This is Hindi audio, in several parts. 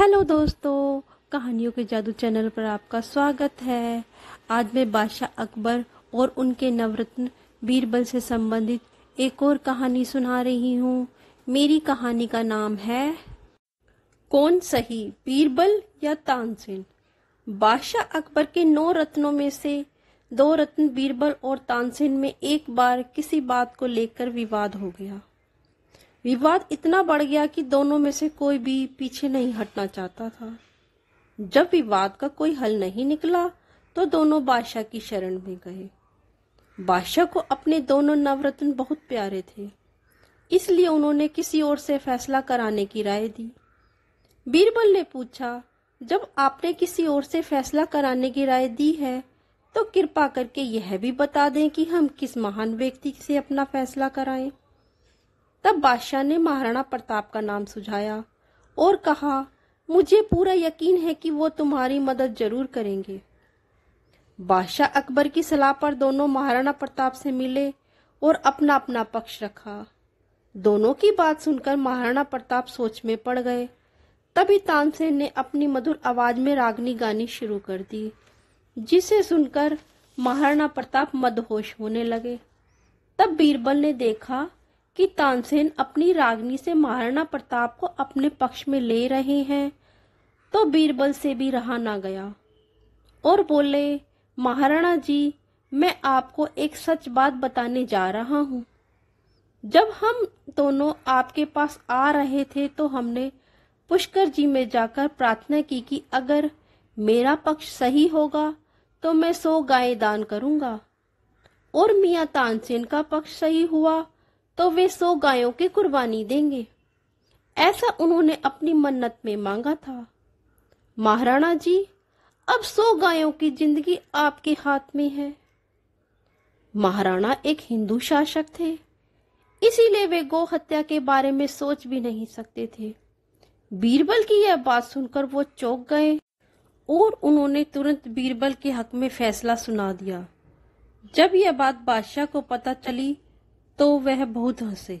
हेलो दोस्तों कहानियों के जादू चैनल पर आपका स्वागत है आज मैं बादशाह अकबर और उनके नवरत्न बीरबल से संबंधित एक और कहानी सुना रही हूँ मेरी कहानी का नाम है कौन सही बीरबल या तानसेन बादशाह अकबर के नौ रत्नों में से दो रत्न बीरबल और तानसेन में एक बार किसी बात को लेकर विवाद हो गया विवाद इतना बढ़ गया कि दोनों में से कोई भी पीछे नहीं हटना चाहता था जब विवाद का कोई हल नहीं निकला तो दोनों बादशाह की शरण में गए बादशाह को अपने दोनों नवरत्न बहुत प्यारे थे इसलिए उन्होंने किसी और से फैसला कराने की राय दी बीरबल ने पूछा जब आपने किसी और से फैसला कराने की राय दी है तो कृपा करके यह भी बता दें कि हम किस महान व्यक्ति से अपना फैसला कराएं। तब बादशाह ने महाराणा प्रताप का नाम सुझाया और कहा मुझे पूरा यकीन है कि वो तुम्हारी मदद जरूर करेंगे बादशाह अकबर की सलाह पर दोनों महाराणा प्रताप से मिले और अपना अपना पक्ष रखा दोनों की बात सुनकर महाराणा प्रताप सोच में पड़ गए तभी तानसेन ने अपनी मधुर आवाज में रागनी गानी शुरू कर दी जिसे सुनकर महाराणा प्रताप मदहोश होने लगे तब बीरबल ने देखा कि तानसेन अपनी रागनी से महाराणा प्रताप को अपने पक्ष में ले रहे हैं तो बीरबल से भी रहा ना गया और बोले महाराणा जी मैं आपको एक सच बात बताने जा रहा हूँ जब हम दोनों आपके पास आ रहे थे तो हमने पुष्कर जी में जाकर प्रार्थना की कि अगर मेरा पक्ष सही होगा तो मैं सौ गाय दान करूंगा और मियाँ तानसेन का पक्ष सही हुआ तो वे सौ गायों की कुर्बानी देंगे ऐसा उन्होंने अपनी मन्नत में मांगा था महाराणा जी अब सौ गायों की जिंदगी आपके हाथ में है महाराणा एक हिंदू शासक थे इसीलिए वे गौ हत्या के बारे में सोच भी नहीं सकते थे बीरबल की यह बात सुनकर वो चौक गए और उन्होंने तुरंत बीरबल के हक में फैसला सुना दिया जब यह बात बादशाह को पता चली तो वह बहुत हंसे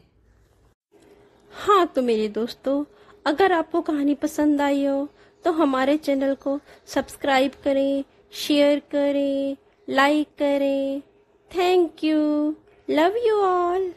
हाँ तो मेरे दोस्तों अगर आपको कहानी पसंद आई हो तो हमारे चैनल को सब्सक्राइब करें शेयर करें लाइक करें thank you love you all